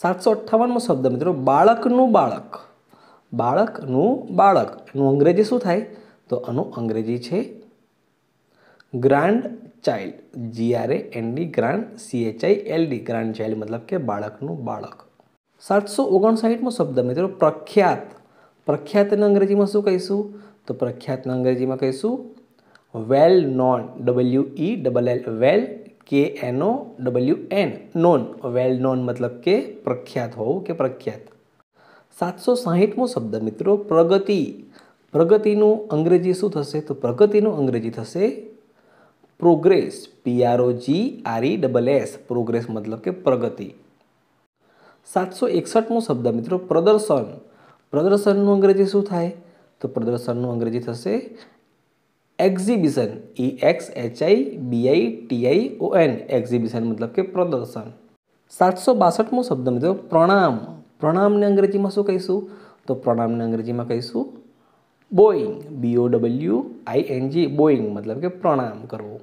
સાતસો અઠ્ઠાવનમો શબ્દ મિત્રો બાળકનું બાળક બાળકનું બાળક એનું અંગ્રેજી શું થાય તો આનું અંગ્રેજી છે grandchild G R A N D grand C H I L D grandchild મતલબ કે બાળકનું બાળક સાતસો ઓગણસાઠમો શબ્દ મિત્રો પ્રખ્યાત પ્રખ્યાતને અંગ્રેજીમાં શું કહીશું તો પ્રખ્યાતને અંગ્રેજીમાં કહીશું well known W E double L well કે એનો W N known well known મતલબ કે પ્રખ્યાત હોવું કે પ્રખ્યાત સાતસો સાહીઠમો શબ્દ મિત્રો પ્રગતિ પ્રગતિનું અંગ્રેજી શું થશે તો પ્રગતિનું અંગ્રેજી થશે progress P R O G R E double S progress મતલબ કે પ્રગતિ સાતસો એકસઠમો શબ્દ મિત્રો પ્રદર્શન પ્રદર્શનનું અંગ્રેજી શું થાય તો પ્રદર્શનનું અંગ્રેજી થશે exhibition E X H I B I T I O N exhibition મતલબ કે પ્રદર્શન સાતસો બાસઠમો શબ્દ મિત્રો પ્રણામ પ્રણામને અંગ્રેજીમાં શું કહીશું તો પ્રણામને અંગ્રેજીમાં કહીશું bowing B O W I N G bowing મતલબ કે પ્રણામ કરવું